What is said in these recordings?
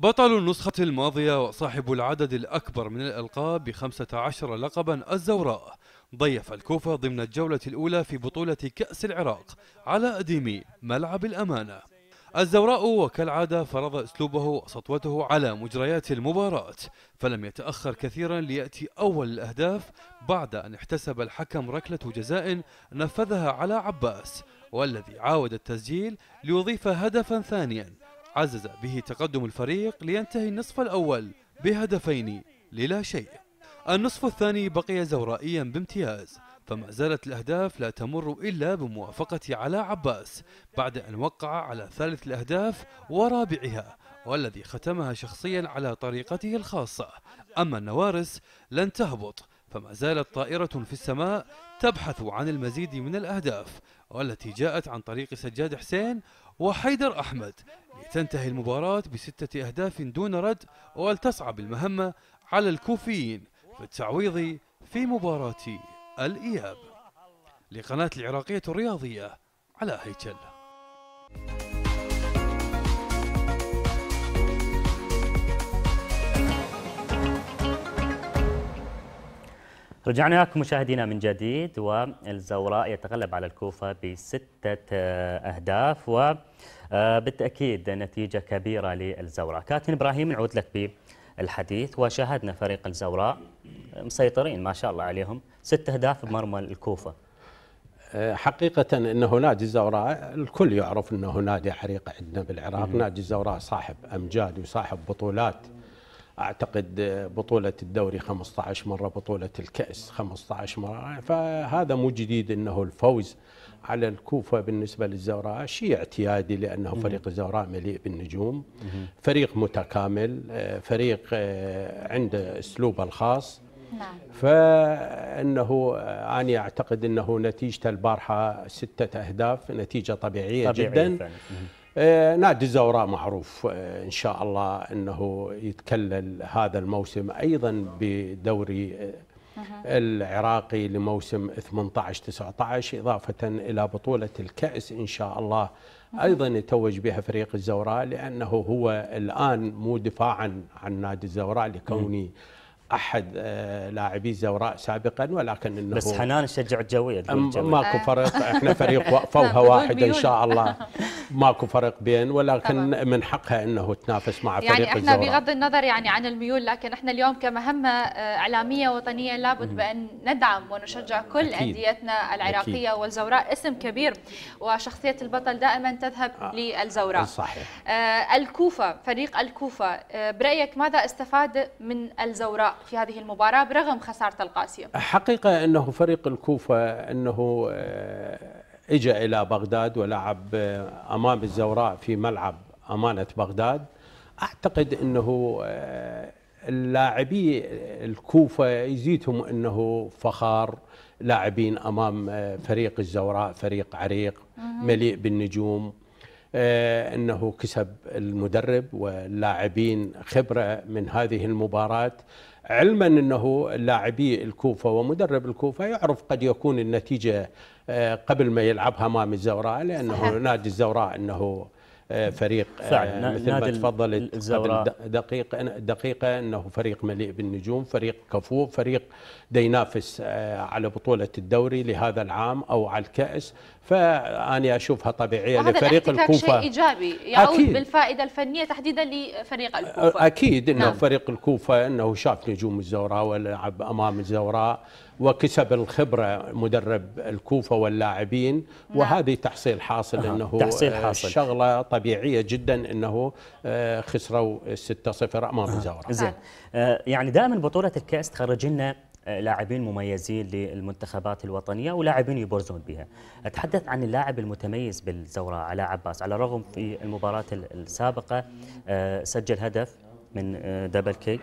بطل النسخة الماضية وصاحب العدد الأكبر من الألقاب بخمسة عشر لقبا الزوراء ضيف الكوفة ضمن الجولة الأولى في بطولة كأس العراق على أديمي ملعب الأمانة الزوراء وكالعادة فرض أسلوبه وسطوته على مجريات المباراة فلم يتأخر كثيرا ليأتي أول الأهداف بعد أن احتسب الحكم ركلة جزاء نفذها على عباس والذي عاود التسجيل ليضيف هدفا ثانيا عزز به تقدم الفريق لينتهي النصف الأول بهدفين للا شيء النصف الثاني بقي زورائيا بامتياز فما زالت الأهداف لا تمر إلا بموافقة على عباس بعد أن وقع على ثالث الأهداف ورابعها والذي ختمها شخصيا على طريقته الخاصة أما النوارس لن تهبط فما زالت طائرة في السماء تبحث عن المزيد من الأهداف والتي جاءت عن طريق سجاد حسين وحيدر أحمد تنتهي المباراة بستة أهداف دون رد ولتصعب المهمة على الكوفيين في التعويض في مباراة الإياب لقناة العراقية الرياضية على هيكل رجعنا لكم مشاهدينا من جديد والزوراء يتغلب على الكوفة بستة آه، أهداف وبالتأكيد آه، نتيجة كبيرة للزوراء كابتن إبراهيم نعود لك بالحديث وشاهدنا فريق الزوراء آه، مسيطرين ما شاء الله عليهم ست أهداف بمرمى الكوفة حقيقة أن نادي الزوراء الكل يعرف أنه نادي حريق عندنا بالعراق نادي الزوراء صاحب أمجاد وصاحب بطولات اعتقد بطوله الدوري 15 مره بطوله الكاس 15 مره فهذا مو جديد انه الفوز على الكوفه بالنسبه للزوراء شيء اعتيادي لانه فريق الزوراء مليء بالنجوم فريق متكامل آه، فريق آه، عنده اسلوبه الخاص نعم. فانه آه، انا اعتقد انه نتيجه البارحه سته اهداف نتيجه طبيعيه, طبيعية جدا فعلا. آه، نادي الزوراء معروف آه، ان شاء الله انه يتكلل هذا الموسم ايضا بدوري آه، العراقي لموسم 18 19 اضافه الى بطوله الكاس ان شاء الله ايضا يتوج بها فريق الزوراء لانه هو الان مو دفاعا عن نادي الزوراء لكونه احد لاعبي الزوراء سابقا ولكن انه بس حنان شجع الجويه ماكو فرق احنا فريق فوهه واحده ان شاء الله ماكو فرق بين ولكن طبعا. من حقها انه تنافس مع يعني فريق احنا بغض النظر يعني عن الميول لكن احنا اليوم كمهمه آه، اعلاميه وطنيه لابد بان ندعم ونشجع كل أكيد. انديتنا العراقيه أكيد. والزوراء اسم كبير وشخصيه البطل دائما تذهب آه. للزوراء صحيح آه الكوفه فريق الكوفه آه برايك ماذا استفاد من الزوراء في هذه المباراه برغم خساره القاسيه؟ حقيقه انه فريق الكوفه انه آه اجى الى بغداد ولعب آه، امام الزوراء في ملعب امانه بغداد اعتقد انه آه، اللاعبي الكوفه يزيدهم انه فخار لاعبين امام آه، فريق الزوراء فريق عريق مليء بالنجوم آه، انه كسب المدرب واللاعبين خبره من هذه المباراه علما انه لاعبي الكوفه ومدرب الكوفه يعرف قد يكون النتيجه آه، قبل ما يلعبها امام الزوراء لانه صحيح. نادي الزوراء انه آه، فريق فعلا. مثل ما تفضلت الزوراء. قبل دقيقة, دقيقة أنه فريق مليء بالنجوم فريق كفو فريق دينافس على بطولة الدوري لهذا العام أو على الكأس فاني أشوفها طبيعية لفريق الكوفة هذا شيء إيجابي يعود أكيد بالفائدة الفنية تحديدا لفريق الكوفة أكيد أنه نعم. فريق الكوفة أنه شاف نجوم الزوراء ولعب أمام الزوراء وكسب الخبرة مدرب الكوفة واللاعبين نعم. وهذه تحصيل حاصل أه. أنه تحصيل آه، حاصل. شغلة طبيعية جدا أنه آه، خسروا 6-0 أمام أه. الزوراء زين نعم. آه، يعني دائما بطولة الكأس تخرج لنا لاعبين مميزين للمنتخبات الوطنية ولاعبين يبرزون بها أتحدث عن اللاعب المتميز بالزوراء علاء عباس على الرغم في المباراة السابقة آه، سجل هدف من دبل آه، كيك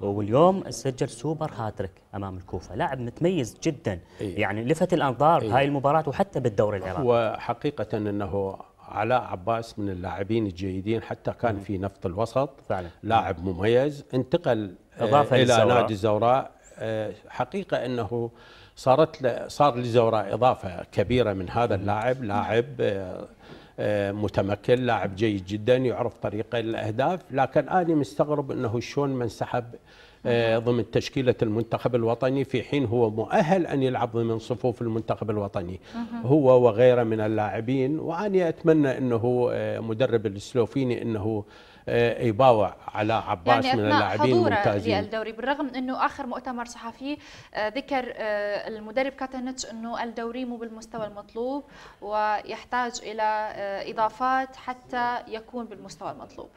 واليوم سجل سوبر هاتريك امام الكوفه لاعب متميز جدا إيه. يعني لفت الانظار إيه. هاي المباراه وحتى بالدوري العراقي وحقيقه انه علاء عباس من اللاعبين الجيدين حتى كان في نفط الوسط فعلا لاعب مميز انتقل آه، اضافه الى نادي الزوراء آه، حقيقه انه صارت صار لزوراء اضافه كبيره من هذا اللاعب لاعب آه، آه، متمكن لاعب جيد جدا يعرف طريقه الاهداف لكن انا مستغرب انه شلون ما انسحب ضمن تشكيلة المنتخب الوطني في حين هو مؤهل أن يلعب ضمن صفوف المنتخب الوطني هو وغيره من اللاعبين وأنا أتمنى أنه مدرب السلوفيني أنه آه، يباوع على عباس يعني من اللاعبين الممتازين الدوري بالرغم انه اخر مؤتمر صحفي آه، ذكر آه، المدرب كاتانيتش انه الدوري مو بالمستوى المطلوب ويحتاج الى اضافات حتى يكون بالمستوى المطلوب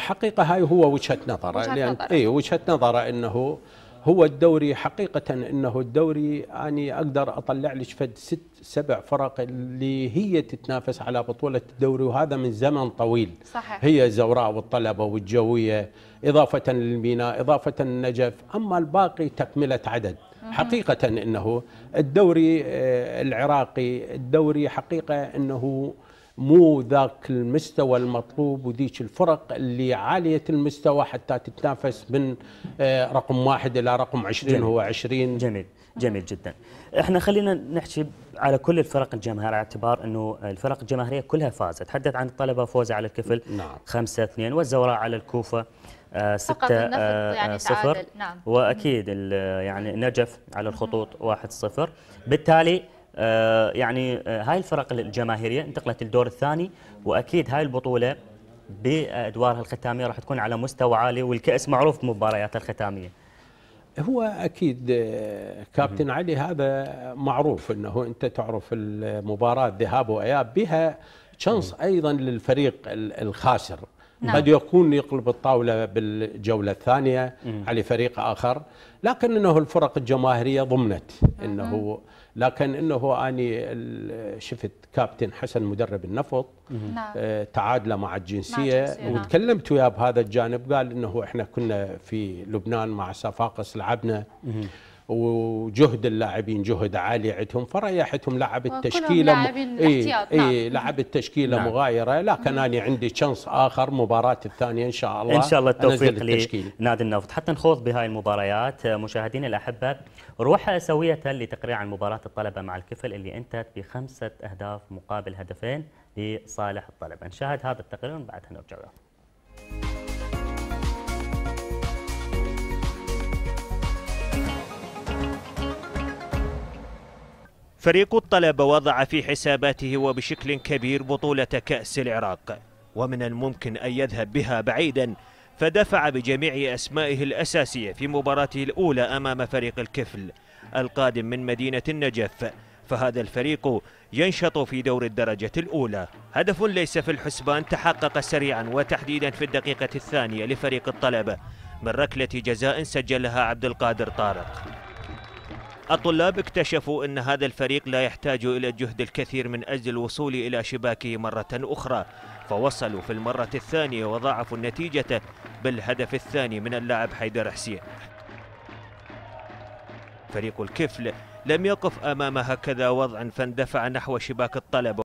حقيقه هاي هو وجهه نظره وجهه نظره اي وجهه نظره انه هو الدوري حقيقة انه الدوري اني اقدر اطلع لك فد ست سبع فرق اللي هي تتنافس على بطولة الدوري وهذا من زمن طويل صحيح. هي زوراء والطلبة والجوية اضافة للميناء اضافة للنجف اما الباقي تكملة عدد حقيقة انه الدوري آه، العراقي الدوري حقيقة انه مو ذاك المستوى المطلوب وذيك الفرق اللي عاليه المستوى حتى تتنافس من آه، رقم واحد الى رقم 20 هو 20 جميل جميل جدا احنا خلينا نحكي على كل الفرق الجماهيريه على اعتبار انه الفرق الجماهيريه كلها فازت تحدث عن الطلبه فوز على الكفل 5 نعم. 2 والزوراء على الكوفه 6 0 آه يعني آه نعم. واكيد يعني نجف على الخطوط 1 0 بالتالي آه، يعني آه، هاي الفرق الجماهيريه انتقلت للدور الثاني واكيد هاي البطوله بادوارها الختاميه راح تكون على مستوى عالي والكاس معروف بمبارياتها الختاميه. هو اكيد آه، كابتن علي هذا معروف انه انت تعرف المباراه ذهاب واياب بها شانس ايضا للفريق الخاسر نعم. قد يكون يقلب الطاولة بالجولة الثانية مم. على فريق آخر لكن أنه الفرق الجماهيرية ضمنت أنه لكن أنه أنا شفت كابتن حسن مدرب النفط آه، نعم. تعادله مع الجنسية نعم. وتكلمت وياه بهذا الجانب قال أنه إحنا كنا في لبنان مع صفاقس لعبنا مم. وجهد اللاعبين جهد عالي عندهم فريحتهم لعب التشكيله م... اي اي نعم. لعب التشكيله نعم. مغايره لكن انا عندي تشانس اخر مباراه الثانيه ان شاء الله ان شاء الله التوفيق لنادي النفط حتى نخوض بهاي المباريات آه، مشاهدينا الاحبه روح سويه لتقرير عن مباراه الطلبه مع الكفل اللي انتهت بخمسه اهداف مقابل هدفين لصالح الطلبه نشاهد هذا التقرير وبعدها نرجع فريق الطلبة وضع في حساباته وبشكل كبير بطولة كأس العراق ومن الممكن أن يذهب بها بعيدا فدفع بجميع أسمائه الأساسية في مباراته الأولى أمام فريق الكفل القادم من مدينة النجف فهذا الفريق ينشط في دور الدرجة الأولى هدف ليس في الحسبان تحقق سريعا وتحديدا في الدقيقة الثانية لفريق الطلبة من ركلة جزاء سجلها عبد القادر طارق الطلاب اكتشفوا أن هذا الفريق لا يحتاج إلى الجهد الكثير من أجل الوصول إلى شباكه مرة أخرى فوصلوا في المرة الثانية وضاعفوا النتيجة بالهدف الثاني من اللاعب حيدر حسين فريق الكفل لم يقف أمام هكذا وضع فاندفع نحو شباك الطلبة